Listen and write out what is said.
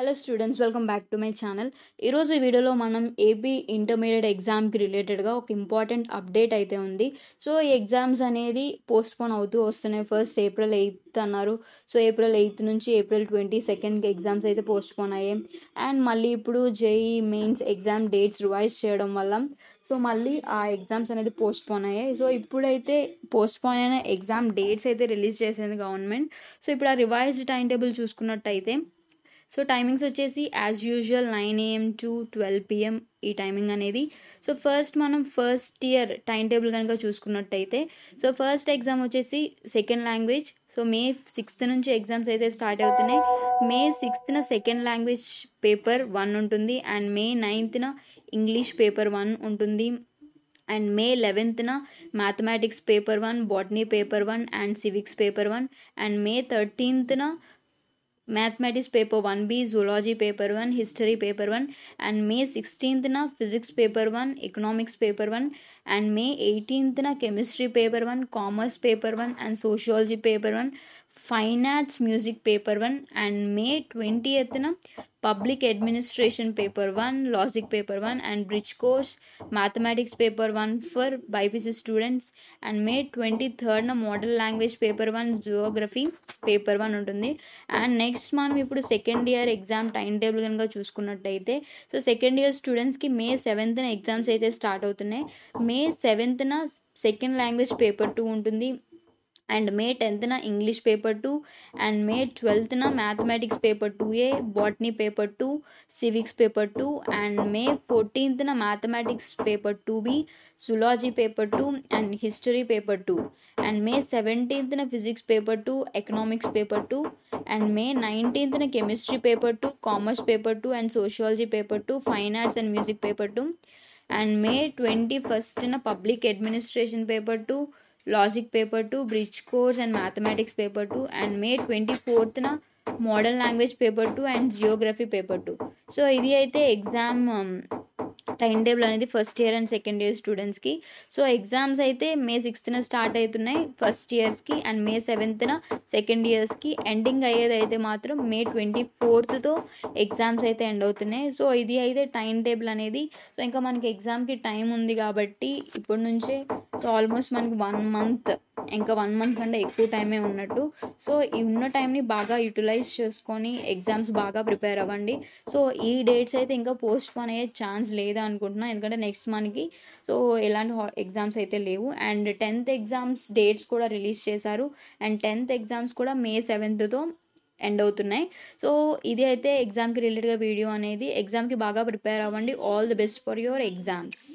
hello students welcome back to my channel ఈరోజు ఈ వీడియోలో మనం ఏపీ ఇంటర్మీడియట్ ఎగ్జామ్కి రిలేటెడ్గా ఒక ఇంపార్టెంట్ అప్డేట్ అయితే ఉంది సో ఈ ఎగ్జామ్స్ అనేది పోస్ట్పోన్ అవుతూ వస్తున్నాయి ఫస్ట్ ఏప్రిల్ ఎయిత్ అన్నారు సో ఏప్రిల్ ఎయిత్ నుంచి ఏప్రిల్ ట్వంటీ సెకండ్కి ఎగ్జామ్స్ అయితే పోస్ట్పోన్ అయ్యాయి అండ్ మళ్ళీ ఇప్పుడు JEE Mains exam dates revise చేయడం వల్ల సో మళ్ళీ ఆ ఎగ్జామ్స్ అనేది పోస్ట్పోన్ అయ్యాయి సో ఇప్పుడైతే పోస్ట్పోన్ అయిన ఎగ్జామ్ డేట్స్ అయితే రిలీజ్ చేసింది గవర్నమెంట్ సో ఇప్పుడు ఆ రివైజ్డ్ టైం టేబుల్ చూసుకున్నట్టయితే సో టైమింగ్స్ వచ్చేసి as usual nine AM to twelve PM ఈ టైమింగ్ అనేది సో ఫస్ట్ మనం ఫస్ట్ ఇయర్ టైం టేబుల్ కనుక చూసుకున్నట్టయితే సో ఫస్ట్ ఎగ్జామ్ వచ్చేసి second language so May sixth నుంచి ఎగ్జామ్స్ అయితే స్టార్ట్ అవుతున్నాయి మే సిక్స్త్న సెకండ్ లాంగ్వేజ్ పేపర్ వన్ ఉంటుంది అండ్ మే నైన్త్న ఇంగ్లీష్ పేపర్ వన్ ఉంటుంది and May లెవెన్త్న mathematics paper one botany paper one and civics paper one and May థర్టీన్త్న mathematics paper 1b zoology paper 1 history paper 1 and may 16th na physics paper 1 economics paper 1 and may 18th na chemistry paper 1 commerce paper 1 and sociology paper 1 fine arts music paper one and May twenty ట్వంటీయత్న public administration paper one logic paper one and bridge course mathematics paper one for BiPC students and May twenty థర్డ్న modern language paper one geography paper one ఉంటుంది and next మనం ఇప్పుడు second year exam time table కనుక చూసుకున్నట్టయితే so second year స్టూడెంట్స్కి మే సెవెంత్న exams అయితే start అవుతున్నాయి May సెవెంత్న సెకండ్ లాంగ్వేజ్ పేపర్ టూ ఉంటుంది అండ్ మే టెన్త్న English paper two and May ట్వెల్త్న mathematics paper two A botany paper two civics paper two and May ఫోర్టీన్త్న mathematics paper two B sociology paper two and history paper two and May సెవెంటీన్త్న physics paper two economics paper two and May నైన్టీన్త్న chemistry paper two commerce paper two and sociology paper two fine arts and music paper two and May twenty ఫస్ట్న public administration paper two logic paper two bridge course and mathematics paper two and May twenty ఫోర్త్న modern language paper two and geography paper two so ఇది అయితే exam time table అనేది first year and second year స్టూడెంట్స్కి so exams అయితే May సిక్స్త్న start అవుతున్నాయి first ఇయర్స్కి and May సెవెంత్న సెకండ్ ఇయర్స్కి ఎండింగ్ అయ్యేది అయితే మాత్రం మే ట్వంటీ ఫోర్త్తో ఎగ్జామ్స్ అయితే ఎండ్ అవుతున్నాయి సో ఇది అయితే టైం టేబుల్ అనేది సో ఇంకా మనకి ఎగ్జామ్కి టైం ఉంది కాబట్టి ఇప్పటి నుంచే సో ఆల్మోస్ట్ మనకి వన్ మంత్ ఇంకా వన్ మంత్ కంటే ఎక్కువ టైమే ఉన్నట్టు సో ఈ ఉన్న టైంని బాగా యూటిలైజ్ చేసుకొని ఎగ్జామ్స్ బాగా ప్రిపేర్ అవ్వండి సో ఈ డేట్స్ అయితే ఇంకా పోస్ట్ పోన్ అయ్యే ఛాన్స్ లేదా అనుకుంటున్నాను ఎందుకంటే నెక్స్ట్ మంత్కి సో ఎలాంటి ఎగ్జామ్స్ అయితే లేవు అండ్ టెన్త్ ఎగ్జామ్స్ డేట్స్ కూడా రిలీజ్ చేశారు అండ్ టెన్త్ ఎగ్జామ్స్ కూడా మే సెవెంత్తో ఎండ్ అవుతున్నాయి సో ఇది అయితే ఎగ్జామ్కి రిలేటెడ్గా వీడియో అనేది ఎగ్జామ్కి బాగా ప్రిపేర్ అవ్వండి all the best for your exams